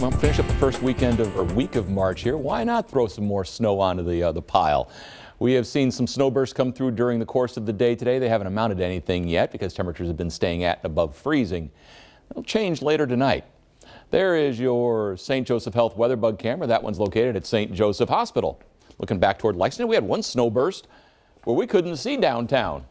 Well, finish up the first weekend of, or week of March here. Why not throw some more snow onto the, uh, the pile? We have seen some snowbursts come through during the course of the day today. They haven't amounted to anything yet because temperatures have been staying at above freezing. It'll change later tonight. There is your St. Joseph Health weather bug camera. That one's located at St. Joseph Hospital. Looking back toward Lexington, we had one snowburst where we couldn't see downtown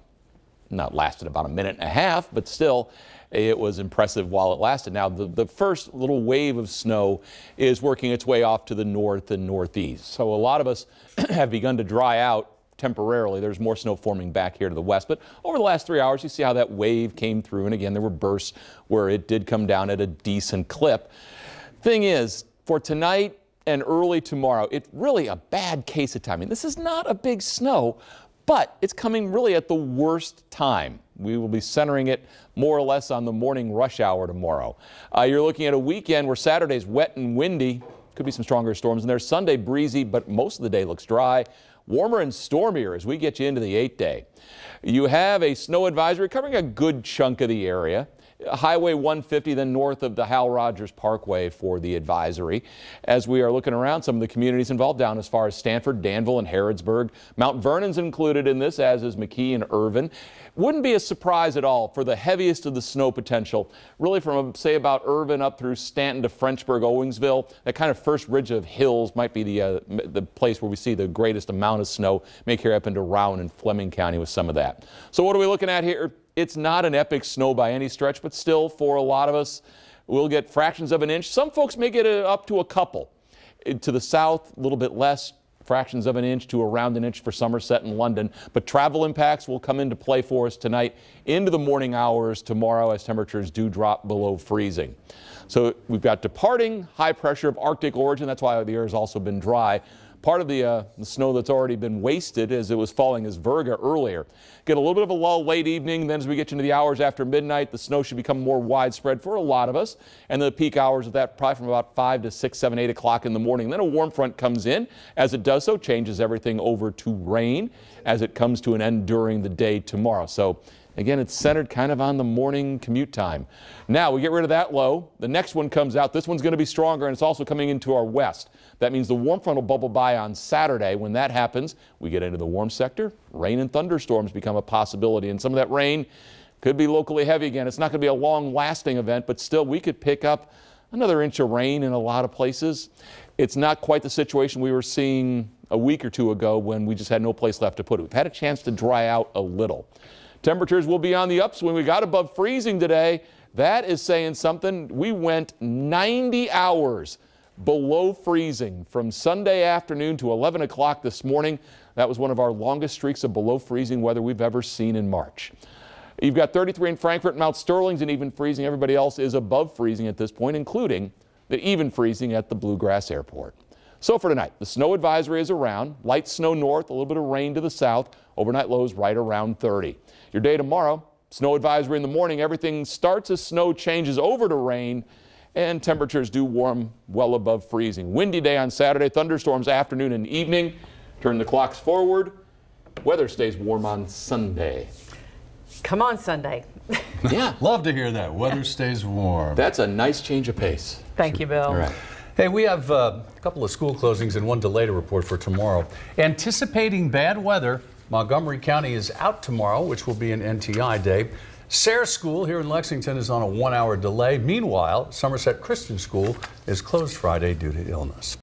not lasted about a minute and a half, but still it was impressive while it lasted. Now, the, the first little wave of snow is working its way off to the north and northeast. So a lot of us have begun to dry out temporarily. There's more snow forming back here to the west, but over the last three hours, you see how that wave came through. And again, there were bursts where it did come down at a decent clip. Thing is, for tonight and early tomorrow, it's really a bad case of timing. This is not a big snow, but it's coming really at the worst time. We will be centering it more or less on the morning rush hour tomorrow. Uh, you're looking at a weekend where Saturday's wet and windy. Could be some stronger storms in there. Sunday breezy, but most of the day looks dry. Warmer and stormier as we get you into the eight day. You have a snow advisory covering a good chunk of the area. Highway 150, then north of the Hal Rogers Parkway for the advisory. As we are looking around, some of the communities involved down as far as Stanford, Danville, and Harrodsburg. Mount Vernon's included in this, as is McKee and Irvin. Wouldn't be a surprise at all for the heaviest of the snow potential, really from, say, about Irvin up through Stanton to Frenchburg, Owingsville. That kind of first ridge of hills might be the, uh, the place where we see the greatest amount of snow. make here up into Round and Fleming County with some of that. So what are we looking at here? It's not an epic snow by any stretch, but still, for a lot of us, we'll get fractions of an inch. Some folks may get a, up to a couple. To the south, a little bit less, fractions of an inch to around an inch for Somerset and London. But travel impacts will come into play for us tonight into the morning hours tomorrow as temperatures do drop below freezing. So we've got departing high pressure of Arctic origin. That's why the air has also been dry part of the, uh, the, snow that's already been wasted as it was falling as Virga earlier. Get a little bit of a lull late evening, then as we get into the hours after midnight, the snow should become more widespread for a lot of us, and the peak hours of that probably from about 5 to 6, 7, 8 o'clock in the morning. Then a warm front comes in. As it does so, changes everything over to rain as it comes to an end during the day tomorrow. So Again, it's centered kind of on the morning commute time. Now we get rid of that low. The next one comes out. This one's going to be stronger and it's also coming into our west. That means the warm front will bubble by on Saturday. When that happens, we get into the warm sector. Rain and thunderstorms become a possibility and some of that rain could be locally heavy again. It's not going to be a long lasting event, but still we could pick up another inch of rain in a lot of places. It's not quite the situation we were seeing a week or two ago when we just had no place left to put it. We've had a chance to dry out a little. Temperatures will be on the upswing. We got above freezing today. That is saying something. We went 90 hours below freezing from Sunday afternoon to 11 o'clock this morning. That was one of our longest streaks of below freezing weather we've ever seen in March. You've got 33 in Frankfurt, Mount Sterling's and even freezing. Everybody else is above freezing at this point, including the even freezing at the Bluegrass Airport. So for tonight, the snow advisory is around. Light snow north, a little bit of rain to the south. Overnight lows right around 30. Your day tomorrow, snow advisory in the morning. Everything starts as snow changes over to rain and temperatures do warm well above freezing. Windy day on Saturday, thunderstorms afternoon and evening. Turn the clocks forward. Weather stays warm on Sunday. Come on, Sunday. yeah. Love to hear that. Weather stays warm. That's a nice change of pace. Thank you, Bill. All right. Hey, we have uh, a couple of school closings and one delay to report for tomorrow. Anticipating bad weather, Montgomery County is out tomorrow, which will be an NTI day. Sayre School here in Lexington is on a one hour delay. Meanwhile, Somerset Christian School is closed Friday due to illness.